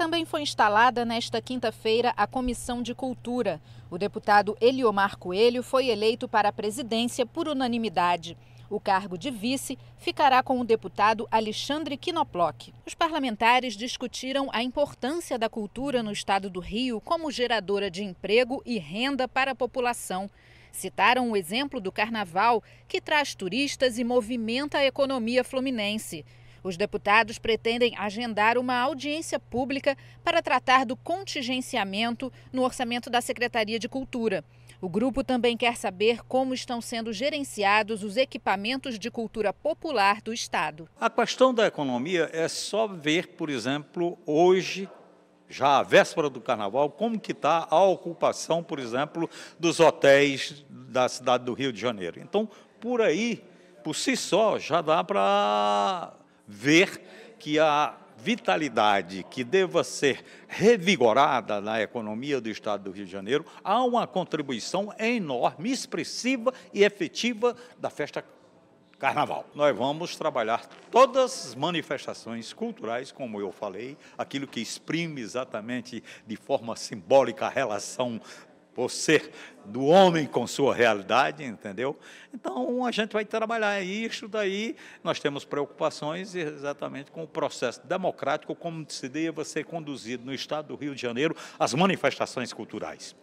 Também foi instalada nesta quinta-feira a Comissão de Cultura. O deputado Eliomar Coelho foi eleito para a presidência por unanimidade. O cargo de vice ficará com o deputado Alexandre Kinoplock. Os parlamentares discutiram a importância da cultura no estado do Rio como geradora de emprego e renda para a população. Citaram o exemplo do carnaval, que traz turistas e movimenta a economia fluminense. Os deputados pretendem agendar uma audiência pública para tratar do contingenciamento no orçamento da Secretaria de Cultura. O grupo também quer saber como estão sendo gerenciados os equipamentos de cultura popular do Estado. A questão da economia é só ver, por exemplo, hoje, já à véspera do carnaval, como que está a ocupação, por exemplo, dos hotéis da cidade do Rio de Janeiro. Então, por aí, por si só, já dá para ver que a vitalidade que deva ser revigorada na economia do Estado do Rio de Janeiro, há uma contribuição enorme, expressiva e efetiva da festa carnaval. Nós vamos trabalhar todas as manifestações culturais, como eu falei, aquilo que exprime exatamente de forma simbólica a relação por ser do homem com sua realidade, entendeu? Então a gente vai trabalhar isso daí. Nós temos preocupações exatamente com o processo democrático, como se deva ser conduzido no estado do Rio de Janeiro as manifestações culturais.